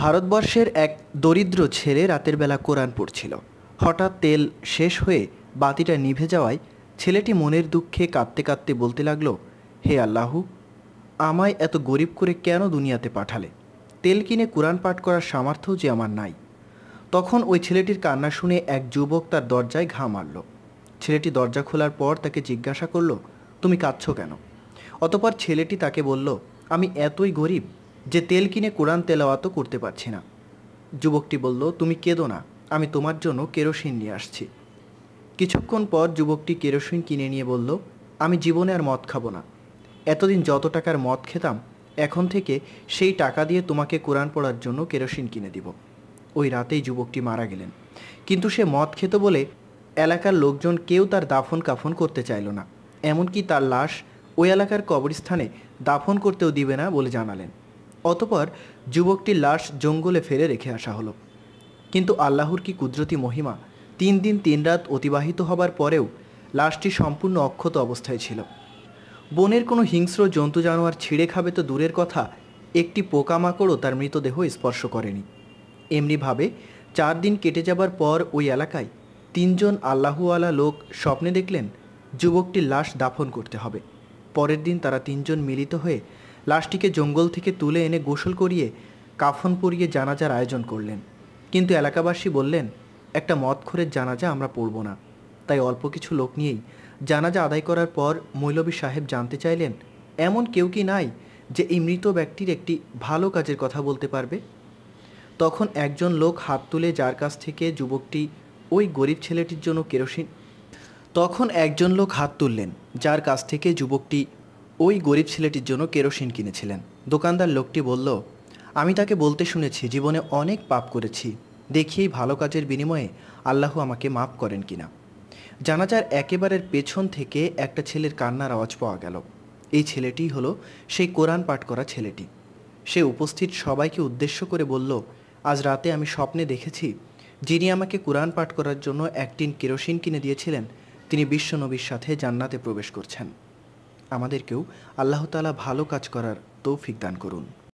ভারতবর্ষের এক দরিদ্র ছেলে রাতের বেলা কোরআন পড়ছিল হঠাৎ তেল শেষ হয়ে বাতিটা নিভে যাওয়ায় ছেলেটি মনের দুঃখে কাঁদতে কাঁদতে বলতে লাগলো হে আল্লাহু আমায় এত গরিব করে কেন দুনিয়াতে পাঠালে তেল কিনে কোরআন পাঠ করার সামর্থ্য যে আমার নাই তখন ওই ছেলেটির কান্না শুনে এক যুবক তার দরজায় ঘা মারল ছেলেটি দরজা খোলার পর তাকে জিজ্ঞাসা করলো তুমি কাঁদছ কেন অতপর ছেলেটি তাকে বলল আমি এতই গরিব যে তেল কিনে কোরআন তেলাওয়াত করতে পারছি না যুবকটি বলল তুমি কেঁদো না আমি তোমার জন্য কেরোসিন নিয়ে আসছি কিছুক্ষণ পর যুবকটি কেরোসিন কিনে নিয়ে বলল আমি জীবনে আর মদ খাবো না এতদিন যত টাকার মদ খেতাম এখন থেকে সেই টাকা দিয়ে তোমাকে কোরআন পড়ার জন্য কেরোসিন কিনে দিব ওই রাতেই যুবকটি মারা গেলেন কিন্তু সে মদ খেত বলে এলাকার লোকজন কেউ তার দাফন কাফন করতে চাইল না এমনকি তার লাশ ওই এলাকার কবরস্থানে দাফন করতেও দিবে না বলে জানালেন অতপর যুবকটি লাশ জঙ্গলে ফেলে রেখে আসা হলো কিন্তু আল্লাহর কি কুদরতি মহিমা তিন দিন তিন রাত অতিবাহিত হবার পরেও লাশটি সম্পূর্ণ অক্ষত অবস্থায় ছিল বনের কোনো হিংস্র জন্তু জানোয়ার ছিঁড়ে খাবে তো দূরের কথা একটি পোকামাকড়ও তার মৃতদেহ স্পর্শ করেনি এমনিভাবে চার দিন কেটে যাবার পর ওই এলাকায় তিনজন আল্লাহওয়ালা লোক স্বপ্নে দেখলেন যুবকটির লাশ দাফন করতে হবে পরের দিন তারা তিনজন মিলিত হয়ে লাশটিকে জঙ্গল থেকে তুলে এনে গোসল করিয়ে কাফন পরিয়ে জানাজার আয়োজন করলেন কিন্তু এলাকাবাসী বললেন একটা মদখোরের জানাজা আমরা পড়ব না তাই অল্প কিছু লোক নিয়েই জানাজা আদায় করার পর মৈলবী সাহেব জানতে চাইলেন এমন কেউ কি নাই যে এই মৃত ব্যক্তির একটি ভালো কাজের কথা বলতে পারবে তখন একজন লোক হাত তুলে যার কাছ থেকে যুবকটি ওই গরিব ছেলেটির জন্য কেরোসিন তখন একজন লোক হাত তুললেন যার কাছ থেকে যুবকটি ওই গরিব ছেলেটির জন্য কেরোসিন কিনেছিলেন দোকানদার লোকটি বলল আমি তাকে বলতে শুনেছি জীবনে অনেক পাপ করেছি দেখি এই ভালো কাজের বিনিময়ে আল্লাহ আমাকে মাফ করেন কিনা জানাজার একেবারের পেছন থেকে একটা ছেলের কান্নার আওয়াজ পাওয়া গেল এই ছেলেটি হলো সেই কোরআন পাঠ করা ছেলেটি সে উপস্থিত সবাইকে উদ্দেশ্য করে বলল আজ রাতে আমি স্বপ্নে দেখেছি যিনি আমাকে কোরআন পাঠ করার জন্য একটিন কেরোসিন কিনে দিয়েছিলেন তিনি বিশ্বনবীর সাথে জান্নাতে প্রবেশ করছেন আমাদেরকেও আল্লাহ তালা ভালো কাজ করার তৌফিক দান করুন